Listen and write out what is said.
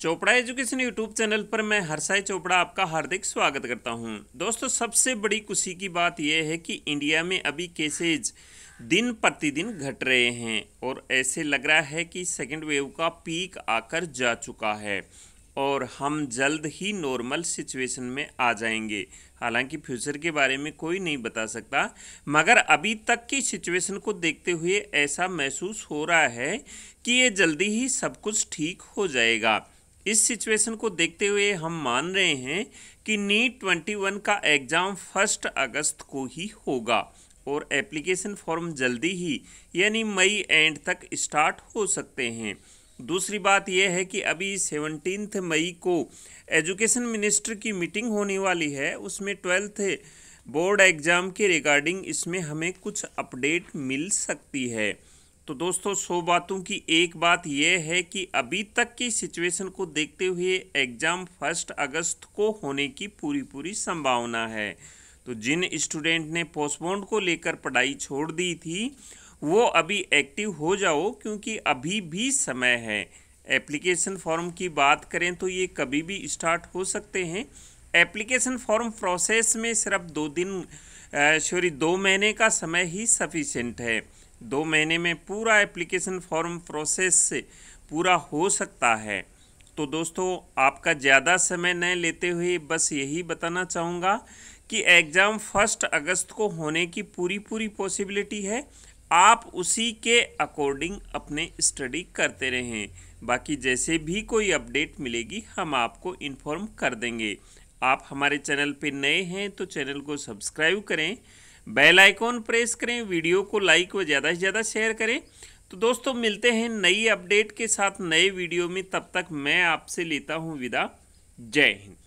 Chopra education YouTube channel पर मैं हर्षाई चोपड़ा आपका हार्दिक स्वागत करता हूं। दोस्तों सबसे बड़ी खुशी की बात यह है कि इंडिया में अभी केसेज दिन प्रतिदिन घट रहे हैं और ऐसे लग रहा है कि सेकेंड वेव का पीक आकर जा चुका है और हम जल्द ही नॉर्मल सिचुएशन में आ जाएंगे हालांकि फ्यूचर के बारे में कोई नहीं बता सकता मगर अभी तक की सिचुएशन को देखते हुए ऐसा महसूस हो रहा है कि ये जल्दी ही सब कुछ ठीक हो जाएगा इस सिचुएशन को देखते हुए हम मान रहे हैं कि नीट ट्वेंटी वन का एग्ज़ाम फर्स्ट अगस्त को ही होगा और एप्लीकेशन फॉर्म जल्दी ही यानी मई एंड तक स्टार्ट हो सकते हैं दूसरी बात यह है कि अभी सेवनटीन मई को एजुकेशन मिनिस्टर की मीटिंग होने वाली है उसमें ट्वेल्थ बोर्ड एग्ज़ाम के रिगार्डिंग इसमें हमें कुछ अपडेट मिल सकती है तो दोस्तों सौ बातों की एक बात यह है कि अभी तक की सिचुएशन को देखते हुए एग्ज़ाम फर्स्ट अगस्त को होने की पूरी पूरी संभावना है तो जिन स्टूडेंट ने पोस्टपोन्ड को लेकर पढ़ाई छोड़ दी थी वो अभी एक्टिव हो जाओ क्योंकि अभी भी समय है एप्लीकेशन फॉर्म की बात करें तो ये कभी भी स्टार्ट हो सकते हैं एप्लीकेशन फॉर्म प्रोसेस में सिर्फ दो दिन सॉरी दो महीने का समय ही सफिशेंट है दो महीने में पूरा एप्लीकेशन फॉर्म प्रोसेस से पूरा हो सकता है तो दोस्तों आपका ज़्यादा समय न लेते हुए बस यही बताना चाहूँगा कि एग्ज़ाम फर्स्ट अगस्त को होने की पूरी पूरी पॉसिबिलिटी है आप उसी के अकॉर्डिंग अपने स्टडी करते रहें बाकी जैसे भी कोई अपडेट मिलेगी हम आपको इन्फॉर्म कर देंगे आप हमारे चैनल पर नए हैं तो चैनल को सब्सक्राइब करें बेल आइकॉन प्रेस करें वीडियो को लाइक व ज़्यादा से ज़्यादा शेयर करें तो दोस्तों मिलते हैं नई अपडेट के साथ नए वीडियो में तब तक मैं आपसे लेता हूँ विदा जय हिंद